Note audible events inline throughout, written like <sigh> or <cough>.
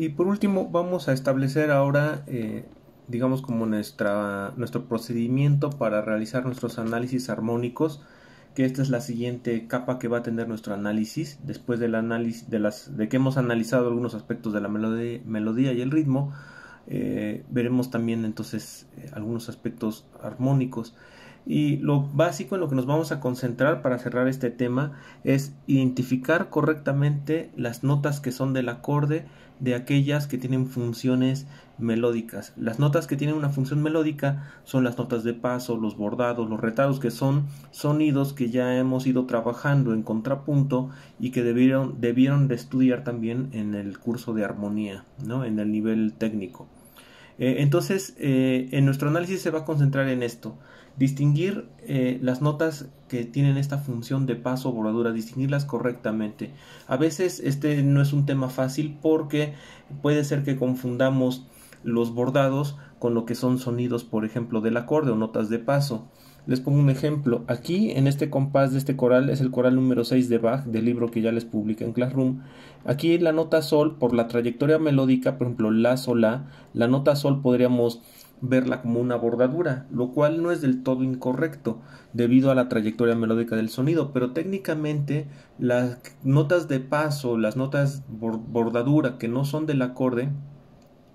Y por último, vamos a establecer ahora, eh, digamos, como nuestra, nuestro procedimiento para realizar nuestros análisis armónicos, que esta es la siguiente capa que va a tener nuestro análisis. Después del análisis de, las, de que hemos analizado algunos aspectos de la melodía, y el ritmo, eh, veremos también entonces eh, algunos aspectos armónicos. Y lo básico en lo que nos vamos a concentrar para cerrar este tema es identificar correctamente las notas que son del acorde de aquellas que tienen funciones melódicas. Las notas que tienen una función melódica son las notas de paso, los bordados, los retados, que son sonidos que ya hemos ido trabajando en contrapunto y que debieron, debieron de estudiar también en el curso de armonía, ¿no? en el nivel técnico. Eh, entonces, eh, en nuestro análisis se va a concentrar en esto. Distinguir eh, las notas que tienen esta función de paso o bordadura, distinguirlas correctamente. A veces este no es un tema fácil porque puede ser que confundamos los bordados con lo que son sonidos, por ejemplo, del acorde o notas de paso. Les pongo un ejemplo. Aquí, en este compás de este coral, es el coral número 6 de Bach, del libro que ya les publiqué en Classroom. Aquí la nota sol, por la trayectoria melódica, por ejemplo, la sola, la nota sol podríamos verla como una bordadura, lo cual no es del todo incorrecto debido a la trayectoria melódica del sonido, pero técnicamente las notas de paso, las notas bordadura que no son del acorde,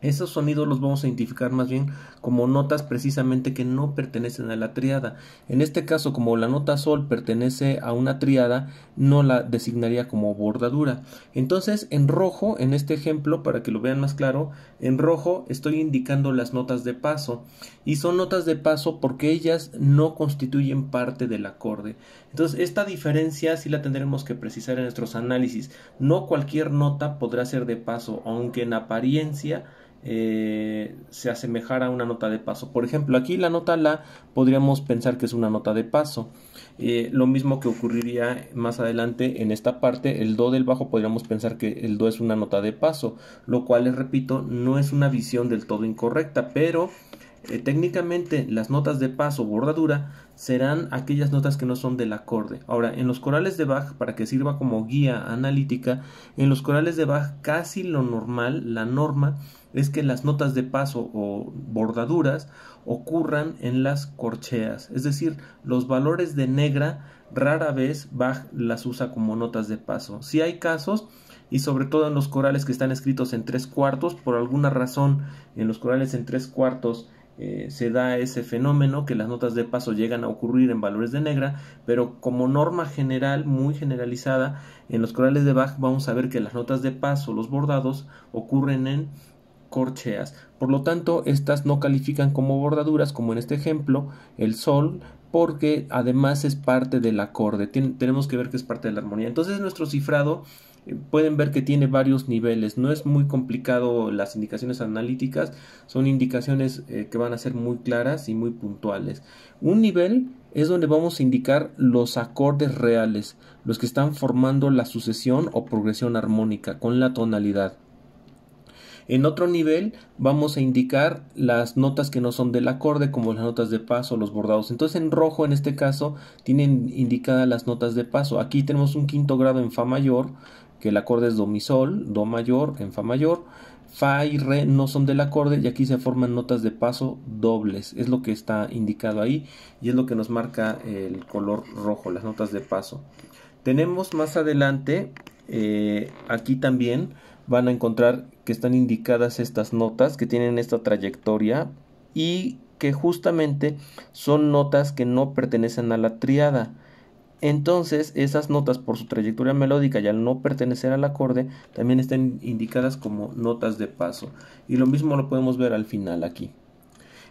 esos sonidos los vamos a identificar más bien como notas precisamente que no pertenecen a la triada. En este caso, como la nota sol pertenece a una triada, no la designaría como bordadura. Entonces, en rojo, en este ejemplo, para que lo vean más claro, en rojo estoy indicando las notas de paso y son notas de paso porque ellas no constituyen parte del acorde. Entonces, esta diferencia sí la tendremos que precisar en nuestros análisis. No cualquier nota podrá ser de paso, aunque en apariencia eh, se asemejara a una nota de paso. Por ejemplo, aquí la nota La podríamos pensar que es una nota de paso. Eh, lo mismo que ocurriría más adelante en esta parte, el Do del bajo podríamos pensar que el Do es una nota de paso, lo cual, les repito, no es una visión del todo incorrecta, pero eh, técnicamente las notas de paso o bordadura serán aquellas notas que no son del acorde. Ahora, en los corales de Bach, para que sirva como guía analítica, en los corales de Bach casi lo normal, la norma, es que las notas de paso o bordaduras ocurran en las corcheas, es decir, los valores de negra rara vez Bach las usa como notas de paso. Si hay casos, y sobre todo en los corales que están escritos en tres cuartos, por alguna razón en los corales en tres cuartos eh, se da ese fenómeno que las notas de paso llegan a ocurrir en valores de negra, pero como norma general, muy generalizada, en los corales de Bach vamos a ver que las notas de paso, los bordados, ocurren en corcheas. Por lo tanto, estas no califican como bordaduras, como en este ejemplo, el sol, porque además es parte del acorde. tenemos que ver que es parte de la armonía. Entonces nuestro cifrado eh, pueden ver que tiene varios niveles. No es muy complicado las indicaciones analíticas. Son indicaciones eh, que van a ser muy claras y muy puntuales. Un nivel es donde vamos a indicar los acordes reales, los que están formando la sucesión o progresión armónica con la tonalidad. En otro nivel vamos a indicar las notas que no son del acorde, como las notas de paso, los bordados. Entonces en rojo en este caso tienen indicadas las notas de paso. Aquí tenemos un quinto grado en Fa mayor, que el acorde es Do mi sol, Do mayor en Fa mayor. Fa y Re no son del acorde y aquí se forman notas de paso dobles. Es lo que está indicado ahí y es lo que nos marca el color rojo, las notas de paso. Tenemos más adelante, eh, aquí también van a encontrar que están indicadas estas notas que tienen esta trayectoria y que justamente son notas que no pertenecen a la triada. Entonces, esas notas por su trayectoria melódica y al no pertenecer al acorde, también están indicadas como notas de paso. Y lo mismo lo podemos ver al final aquí.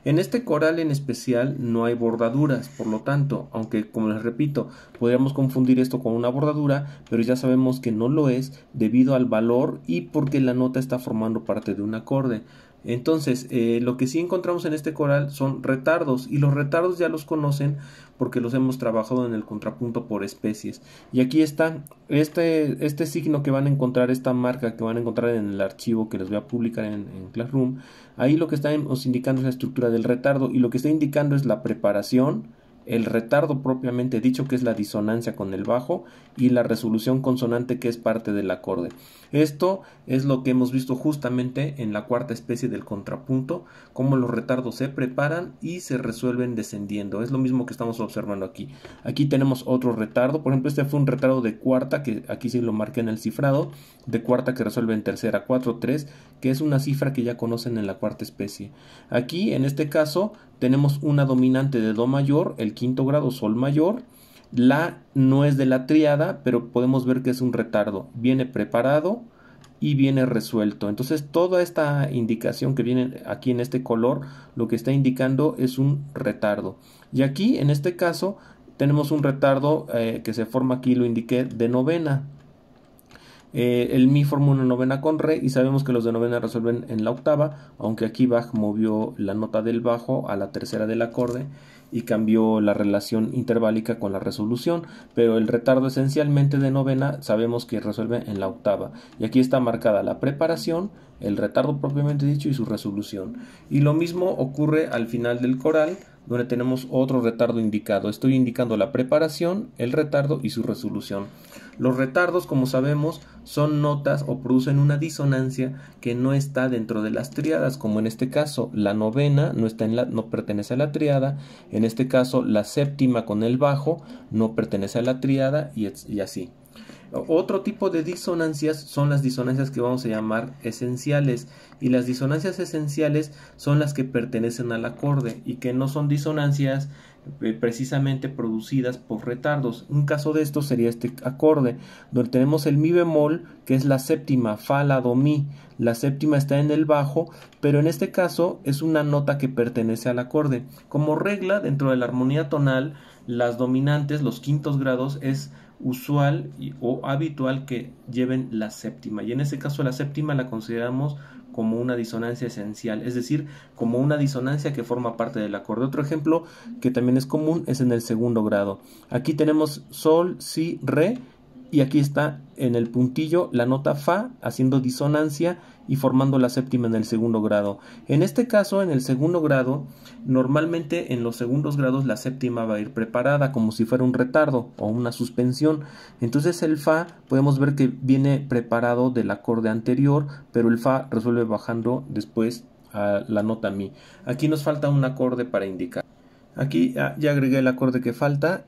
En este coral en especial no hay bordaduras, por lo tanto, aunque como les repito, podríamos confundir esto con una bordadura, pero ya sabemos que no lo es debido al valor y porque la nota está formando parte de un acorde. Entonces, eh, lo que sí encontramos en este coral son retardos, y los retardos ya los conocen porque los hemos trabajado en el contrapunto por especies. Y aquí está este, este signo que van a encontrar, esta marca que van a encontrar en el archivo que les voy a publicar en, Classroom. Ahí lo que está nos indicando es la estructura del retardo, y lo que está indicando es la preparación, el retardo propiamente dicho que es la disonancia con el bajo y la resolución consonante que es parte del acorde. Esto es lo que hemos visto justamente en la cuarta especie del contrapunto, cómo los retardos se preparan y se resuelven descendiendo. Es lo mismo que estamos observando aquí. Aquí tenemos otro retardo, por ejemplo este fue un retardo de cuarta que aquí sí lo marqué en el cifrado, de cuarta que resuelve en tercera 4-3, que es una cifra que ya conocen en la cuarta especie. Aquí en este caso tenemos una dominante de Do mayor, el quinto grado Sol mayor. La no es de la triada, pero podemos ver que es un retardo. Viene preparado y viene resuelto. Entonces toda esta indicación que viene aquí en este color, lo que está indicando es un retardo. Y aquí, en este caso, tenemos un retardo eh, que se forma aquí, lo indiqué, de novena. Eh, el mi forma una novena con re y sabemos que los de novena resuelven en la octava, aunque aquí Bach movió la nota del bajo a la tercera del acorde y cambió la relación interválica con la resolución, pero el retardo esencialmente de novena sabemos que resuelve en la octava. Y aquí está marcada la preparación, el retardo propiamente dicho y su resolución. Y lo mismo ocurre al final del coral, donde tenemos otro retardo indicado. Estoy indicando la preparación, el retardo y su resolución. Los retardos, como sabemos, son notas o producen una disonancia que no está dentro de las triadas, como en este caso la novena no, está en la, no pertenece a la triada, en este caso la séptima con el bajo no pertenece a la triada y, y así. Otro tipo de disonancias son las disonancias que vamos a llamar esenciales y las disonancias esenciales son las que pertenecen al acorde y que no son disonancias eh, precisamente producidas por retardos. Un caso de esto sería este acorde, donde tenemos el mi bemol, que es la séptima, fa, la, do, mi. La séptima está en el bajo, pero en este caso es una nota que pertenece al acorde. Como regla, dentro de la armonía tonal, las dominantes, los quintos grados, es usual o habitual que lleven la séptima. Y en este caso la séptima la consideramos como una disonancia esencial, es decir, como una disonancia que forma parte del acorde. Otro ejemplo que también es común es en el segundo grado. Aquí tenemos sol, si, re y aquí está en el puntillo la nota fa haciendo disonancia y formando la séptima en el segundo grado. En este caso, en el segundo grado, normalmente en los segundos grados la séptima va a ir preparada como si fuera un retardo o una suspensión. Entonces el fa podemos ver que viene preparado del acorde anterior, pero el fa resuelve bajando después a la nota mi. Aquí nos falta un acorde para indicar. Aquí ah, ya agregué el acorde que falta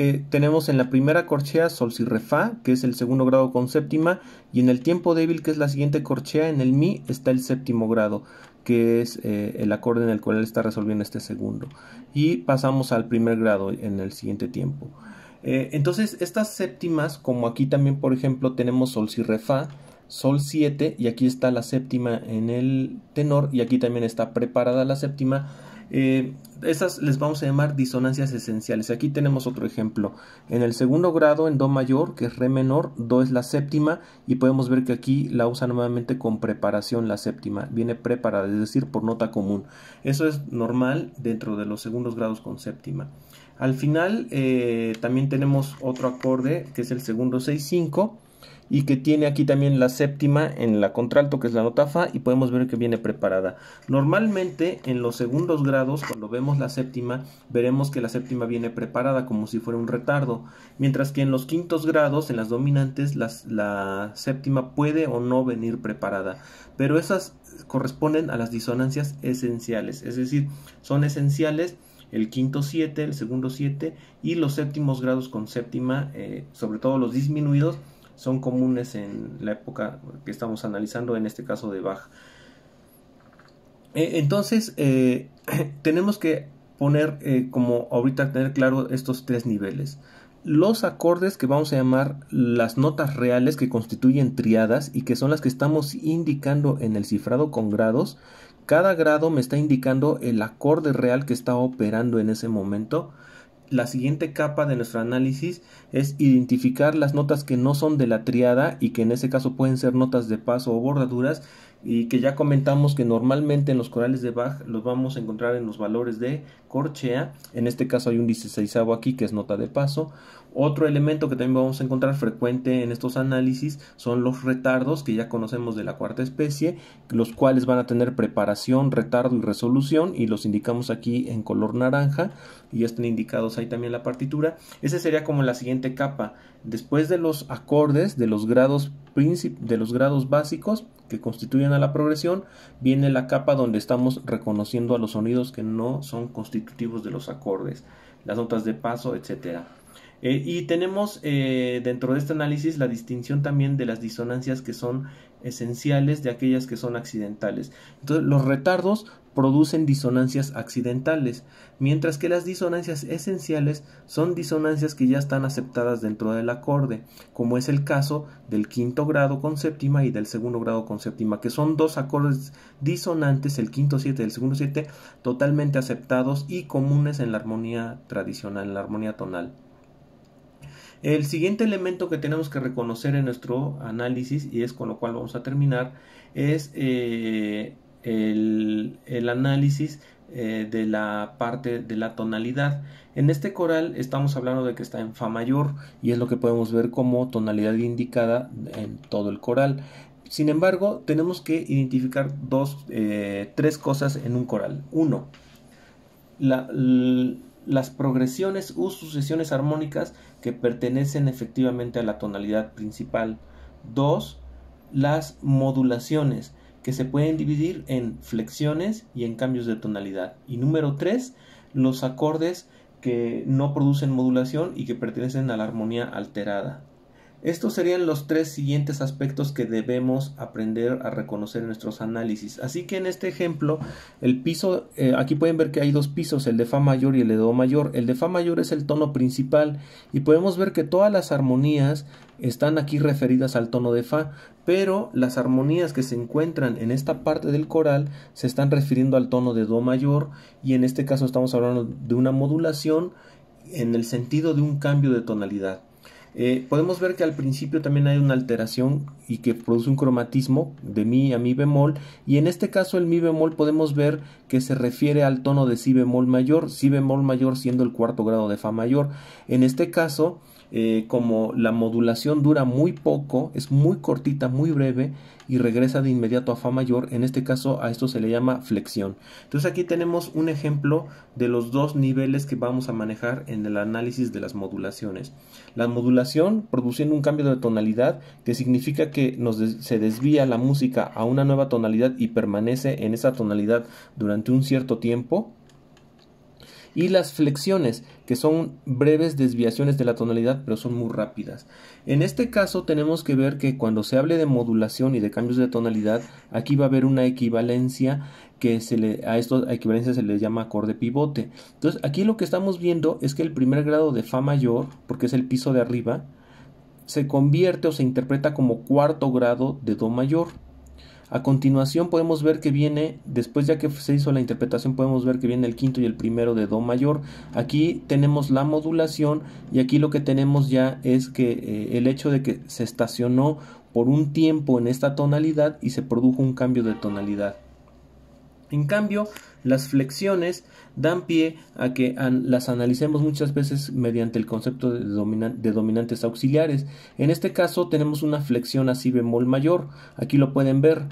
eh, tenemos en la primera corchea sol si refa que es el segundo grado con séptima, y en el tiempo débil, que es la siguiente corchea, en el mi está el séptimo grado, que es eh, el acorde en el cual él está resolviendo este segundo. Y pasamos al primer grado en el siguiente tiempo. Eh, entonces, estas séptimas, como aquí también, por ejemplo, tenemos sol si refa sol 7 y aquí está la séptima en el tenor y aquí también está preparada la séptima eh, esas les vamos a llamar disonancias esenciales. Aquí tenemos otro ejemplo. En el segundo grado, en Do mayor, que es Re menor, Do es la séptima, y podemos ver que aquí la usa nuevamente con preparación la séptima. Viene preparada, es decir, por nota común. Eso es normal dentro de los segundos grados con séptima. Al final eh, también tenemos otro acorde, que es el segundo 6-5 y que tiene aquí también la séptima en la contralto que es la nota fa y podemos ver que viene preparada. Normalmente en los segundos grados cuando vemos la séptima veremos que la séptima viene preparada como si fuera un retardo, mientras que en los quintos grados en las dominantes la séptima puede o no venir preparada, pero esas corresponden a las disonancias esenciales, es decir, son esenciales el quinto 7, el segundo 7 y los séptimos grados con séptima, eh, sobre todo los disminuidos son comunes en la época que estamos analizando, en este caso de Bach. Eh, entonces, eh, <clears throat> tenemos que poner eh, como ahorita tener claro estos tres niveles. Los acordes que vamos a llamar las notas reales que constituyen triadas y que son las que estamos indicando en el cifrado con grados. Cada grado me está indicando el acorde real que está operando en ese momento la siguiente capa de nuestro análisis es identificar las notas que no son de la triada y que en ese caso pueden ser notas de paso o bordaduras y que ya comentamos que normalmente en los corales de Bach los vamos a encontrar en los valores de corchea, en este caso hay un 16 aquí que es nota de paso. Otro elemento que también vamos a encontrar frecuente en estos análisis son los retardos que ya conocemos de la cuarta especie, los cuales van a tener preparación, retardo y resolución y los indicamos aquí en color naranja y ya están indicados ahí también la partitura. Ese sería como la siguiente capa. Después de los acordes, de los grados, de los grados básicos, que constituyen a la progresión, viene la capa donde estamos reconociendo a los sonidos que no son constitutivos de los acordes, las notas de paso, etcétera. Eh, y tenemos eh, dentro de este análisis la distinción también de las disonancias que son esenciales de aquellas que son accidentales. Entonces, los retardos producen disonancias accidentales, mientras que las disonancias esenciales son disonancias que ya están aceptadas dentro del acorde, como es el caso del quinto grado con séptima y del segundo grado con séptima, que son dos acordes disonantes, el quinto siete y el segundo siete totalmente aceptados y comunes en la armonía tradicional, en la armonía tonal. El siguiente elemento que tenemos que reconocer en nuestro análisis, y es con lo cual vamos a terminar, es eh, el, análisis eh, de la parte de la tonalidad. En este coral estamos hablando de que está en Fa mayor y es lo que podemos ver como tonalidad indicada en todo el coral. Sin embargo, tenemos que identificar dos, eh, tres cosas en un coral. Uno, la, las progresiones u sucesiones armónicas que pertenecen efectivamente a la tonalidad principal. 2. Las modulaciones, que se pueden dividir en flexiones y en cambios de tonalidad. Y número 3. Los acordes que no producen modulación y que pertenecen a la armonía alterada. Estos serían los tres siguientes aspectos que debemos aprender a reconocer en nuestros análisis. Así que en este ejemplo, el piso, eh, aquí pueden ver que hay dos pisos, el de Fa mayor y el de Do mayor. El de Fa mayor es el tono principal y podemos ver que todas las armonías están aquí referidas al tono de Fa, pero las armonías que se encuentran en esta parte del coral se están refiriendo al tono de Do mayor y en este caso estamos hablando de una modulación en el sentido de un cambio de tonalidad. Eh, podemos ver que al principio también hay una alteración y que produce un cromatismo de mi a mi bemol y en este caso el mi bemol podemos ver que se refiere al tono de si bemol mayor, si bemol mayor siendo el cuarto grado de fa mayor. En este caso, eh, como la modulación dura muy poco, es muy cortita, muy breve y regresa de inmediato a fa mayor, en este caso a esto se le llama flexión. Entonces aquí tenemos un ejemplo de los dos niveles que vamos a manejar en el análisis de las modulaciones. Las modulaciones produciendo un cambio de tonalidad que significa que se desvía la música a una nueva tonalidad y permanece en esa tonalidad durante un cierto tiempo. Y las flexiones, que son breves desviaciones de la tonalidad, pero son muy rápidas. En este caso tenemos que ver que cuando se hable de modulación y de cambios de tonalidad, aquí va a haber una equivalencia que se le, a estos equivalencias se les llama acorde pivote. Entonces, aquí lo que estamos viendo es que el primer grado de Fa mayor, porque es el piso de arriba, se convierte o se interpreta como cuarto grado de Do mayor. A continuación podemos ver que viene, después ya que se hizo la interpretación, podemos ver que viene el quinto y el primero de Do mayor. Aquí tenemos la modulación y aquí lo que tenemos ya es que eh, el hecho de que se estacionó por un tiempo en esta tonalidad y se produjo un cambio de tonalidad. En cambio, las flexiones dan pie a que las analicemos muchas veces mediante el concepto de, dominantes auxiliares. En este caso tenemos una flexión a si bemol mayor, aquí lo pueden ver.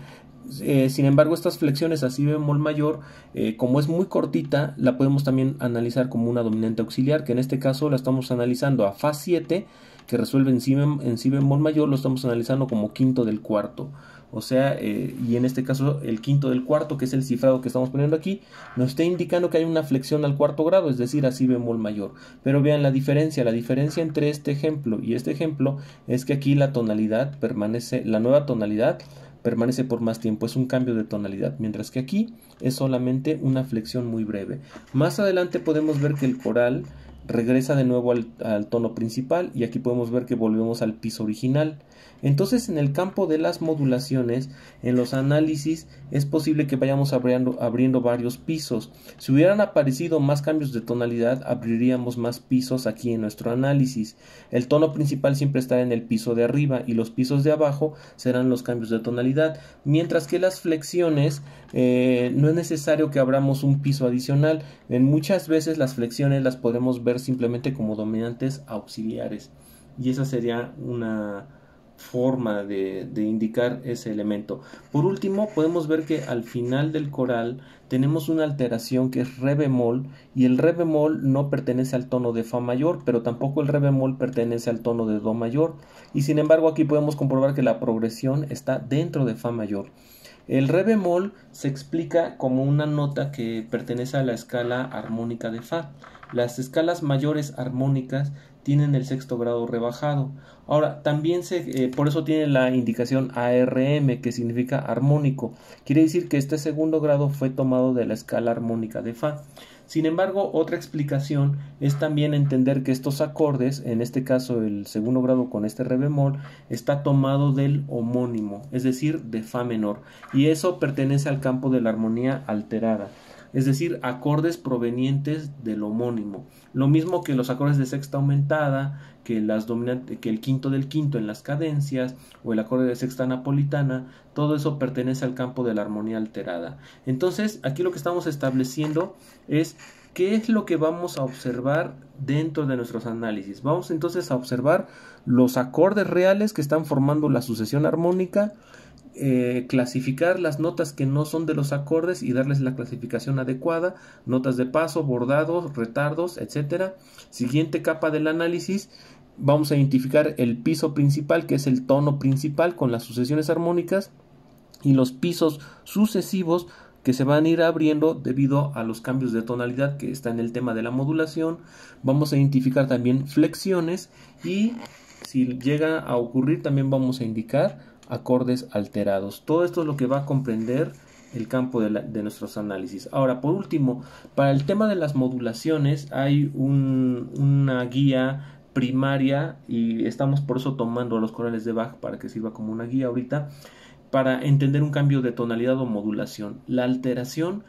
Eh, sin embargo, estas flexiones a si bemol mayor, eh, como es muy cortita, la podemos también analizar como una dominante auxiliar, que en este caso la estamos analizando a Fa7, que resuelve en en si bemol mayor, lo estamos analizando como quinto del cuarto o sea, eh, y en este caso el quinto del cuarto, que es el cifrado que estamos poniendo aquí, nos está indicando que hay una flexión al cuarto grado, es decir, así bemol mayor. Pero vean la diferencia, la diferencia entre este ejemplo y este ejemplo es que aquí la tonalidad permanece, la nueva tonalidad permanece por más tiempo, es un cambio de tonalidad, mientras que aquí es solamente una flexión muy breve. Más adelante podemos ver que el coral regresa de nuevo al, tono principal y aquí podemos ver que volvemos al piso original. Entonces en el campo de las modulaciones, en los análisis, es posible que vayamos abriendo, abriendo varios pisos. Si hubieran aparecido más cambios de tonalidad, abriríamos más pisos aquí en nuestro análisis. El tono principal siempre estará en el piso de arriba y los pisos de abajo serán los cambios de tonalidad. Mientras que las flexiones, eh, no es necesario que abramos un piso adicional. En muchas veces las flexiones las podemos ver simplemente como dominantes auxiliares. Y esa sería una forma de, de, indicar ese elemento. Por último, podemos ver que al final del coral tenemos una alteración que es re bemol y el re bemol no pertenece al tono de fa mayor, pero tampoco el re bemol pertenece al tono de do mayor. Y sin embargo, aquí podemos comprobar que la progresión está dentro de fa mayor. El re bemol se explica como una nota que pertenece a la escala armónica de fa las escalas mayores armónicas tienen el sexto grado rebajado. Ahora, también se, eh, por eso tiene la indicación ARM, que significa armónico. Quiere decir que este segundo grado fue tomado de la escala armónica de Fa. Sin embargo, otra explicación es también entender que estos acordes, en este caso el segundo grado con este re bemol, está tomado del homónimo, es decir, de fa menor, y eso pertenece al campo de la armonía alterada es decir, acordes provenientes del homónimo. Lo mismo que los acordes de sexta aumentada, que, las que el quinto del quinto en las cadencias, o el acorde de sexta napolitana, todo eso pertenece al campo de la armonía alterada. Entonces, aquí lo que estamos estableciendo es ¿qué es lo que vamos a observar dentro de nuestros análisis? Vamos entonces a observar los acordes reales que están formando la sucesión armónica eh, clasificar las notas que no son de los acordes y darles la clasificación adecuada, notas de paso, bordados, retardos, etcétera Siguiente capa del análisis, vamos a identificar el piso principal, que es el tono principal con las sucesiones armónicas y los pisos sucesivos que se van a ir abriendo debido a los cambios de tonalidad que está en el tema de la modulación. Vamos a identificar también flexiones y si llega a ocurrir también vamos a indicar acordes alterados. Todo esto es lo que va a comprender el campo de, nuestros análisis. Ahora, por último, para el tema de las modulaciones hay una guía primaria y estamos por eso tomando los corales de Bach para que sirva como una guía ahorita para entender un cambio de tonalidad o modulación. La alteración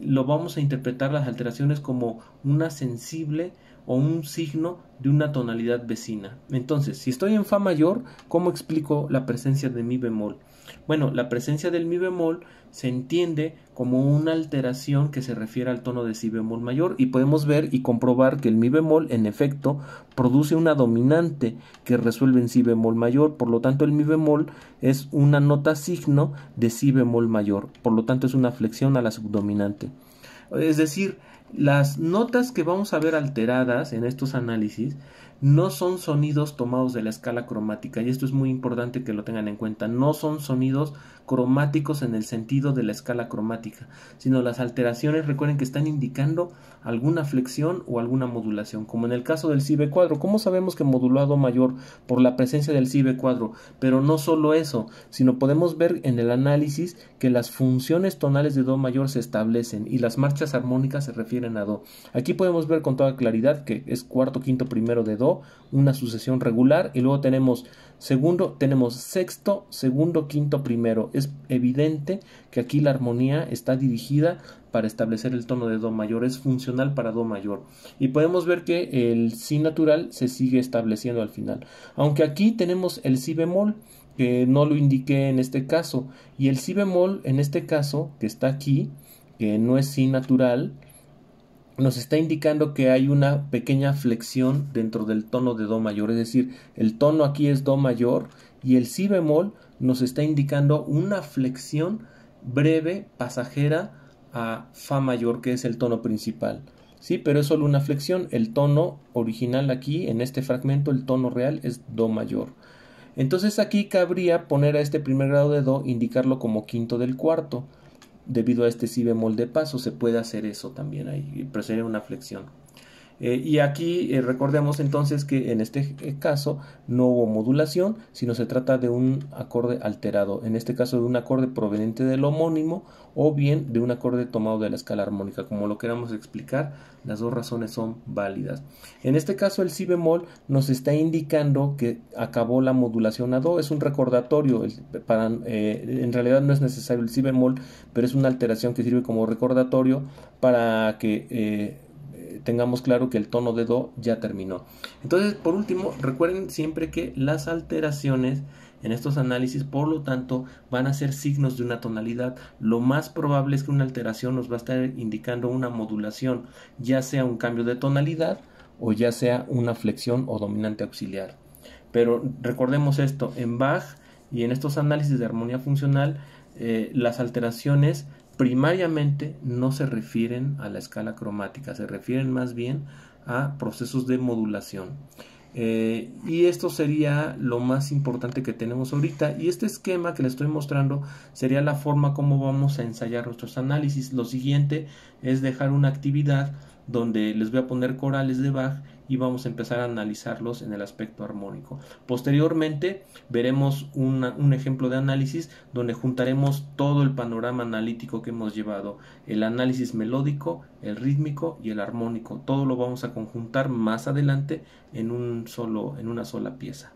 lo vamos a interpretar las alteraciones como una sensible o un signo de una tonalidad vecina. Entonces, si estoy en Fa mayor, ¿cómo explico la presencia de Mi bemol? Bueno, la presencia del mi bemol se entiende como una alteración que se refiere al tono de si bemol mayor y podemos ver y comprobar que el mi bemol en efecto produce una dominante que resuelve en si bemol mayor, por lo tanto el mi bemol es una nota signo de si bemol mayor, por lo tanto es una flexión a la subdominante. Es decir, las notas que vamos a ver alteradas en estos análisis no son sonidos tomados de la escala cromática, y esto es muy importante que lo tengan en cuenta, no son sonidos cromáticos en el sentido de la escala cromática, sino las alteraciones, recuerden que están indicando alguna flexión o alguna modulación, como en el caso del cibe cuadro, ¿cómo sabemos que modulado mayor por la presencia del cibe cuadro? Pero no solo eso, sino podemos ver en el análisis que las funciones tonales de do mayor se establecen y las marchas armónicas se refieren a do. Aquí podemos ver con toda claridad que es cuarto, quinto, primero de do, una sucesión regular. Y luego tenemos segundo, tenemos sexto, segundo, quinto, primero. Es evidente que aquí la armonía está dirigida para establecer el tono de Do mayor, es funcional para Do mayor. Y podemos ver que el Si natural se sigue estableciendo al final. Aunque aquí tenemos el Si bemol, que no lo indiqué en este caso. Y el Si bemol, en este caso, que está aquí, que no es Si natural, nos está indicando que hay una pequeña flexión dentro del tono de Do mayor, es decir, el tono aquí es Do mayor y el Si bemol nos está indicando una flexión breve, pasajera a Fa mayor, que es el tono principal. Sí, pero es solo una flexión. El tono original aquí, en este fragmento, el tono real es Do mayor. Entonces aquí cabría poner a este primer grado de Do, indicarlo como quinto del cuarto debido a este si bemol de paso se puede hacer eso también ahí, pero sería una flexión. Eh, y aquí eh, recordemos entonces que en este caso no hubo modulación, sino se trata de un acorde alterado, en este caso de un acorde proveniente del homónimo o bien de un acorde tomado de la escala armónica, como lo queramos explicar, las dos razones son válidas. En este caso el si bemol nos está indicando que acabó la modulación a do, es un recordatorio, para, eh, en realidad no es necesario el si bemol, pero es una alteración que sirve como recordatorio para que tengamos claro que el tono de do ya terminó. Entonces, por último, recuerden siempre que las alteraciones en estos análisis, por lo tanto, van a ser signos de una tonalidad. Lo más probable es que una alteración nos va a estar indicando una modulación, ya sea un cambio de tonalidad o ya sea una flexión o dominante auxiliar. Pero recordemos esto, en Bach y en estos análisis de armonía funcional, eh, las alteraciones primariamente no se refieren a la escala cromática, se refieren más bien a procesos de modulación. Eh, y esto sería lo más importante que tenemos ahorita. Y este esquema que les estoy mostrando sería la forma como vamos a ensayar nuestros análisis. Lo siguiente es dejar una actividad donde les voy a poner corales de Bach y vamos a empezar a analizarlos en el aspecto armónico. Posteriormente veremos un ejemplo de análisis donde juntaremos todo el panorama analítico que hemos llevado, el análisis melódico, el rítmico y el armónico. Todo lo vamos a conjuntar más adelante en una sola pieza.